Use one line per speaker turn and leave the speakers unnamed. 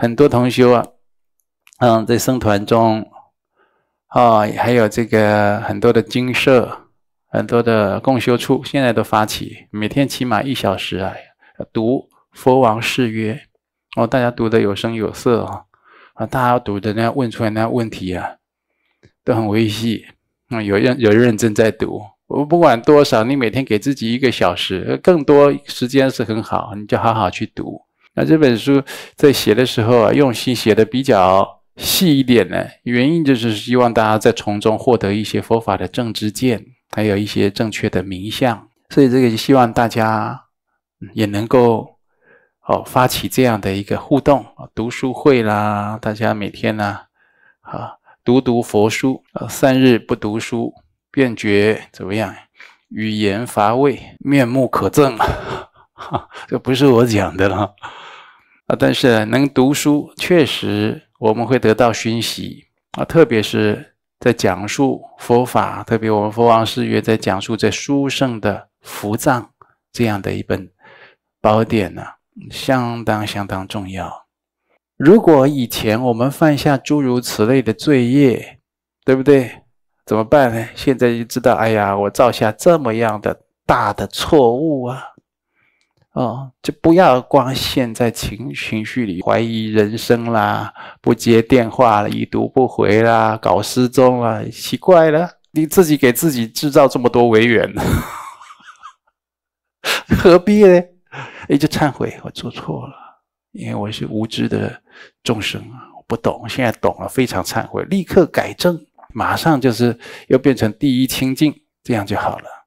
很多同修啊，嗯，在僧团中啊，还有这个很多的精舍，很多的共修处，现在都发起，每天起码一小时啊，读《佛王誓约》，哦，大家读的有声有色啊，啊，大家读的那问出来那问题啊，都很维系，啊，有认有认真在读，我不管多少，你每天给自己一个小时，更多时间是很好，你就好好去读。那这本书在写的时候啊，用心写的比较细一点呢。原因就是希望大家在从中获得一些佛法的正知见，还有一些正确的名相。所以这个希望大家也能够哦发起这样的一个互动读书会啦。大家每天呢，啊，读读佛书，三日不读书，便觉怎么样？语言乏味，面目可憎。这不是我讲的了。啊，但是能读书，确实我们会得到熏习啊，特别是在讲述佛法，特别我们佛王世约在讲述这《书圣的福藏》这样的一本宝典呢，相当相当重要。如果以前我们犯下诸如此类的罪业，对不对？怎么办呢？现在就知道，哎呀，我造下这么样的大的错误啊！哦，就不要光陷在情情绪里怀疑人生啦，不接电话了，已读不回啦，搞失踪啦，奇怪了，你自己给自己制造这么多违缘，何必呢？哎，就忏悔，我做错了，因为我是无知的众生啊，我不懂，现在懂了，非常忏悔，立刻改正，马上就是又变成第一清净，这样就好了。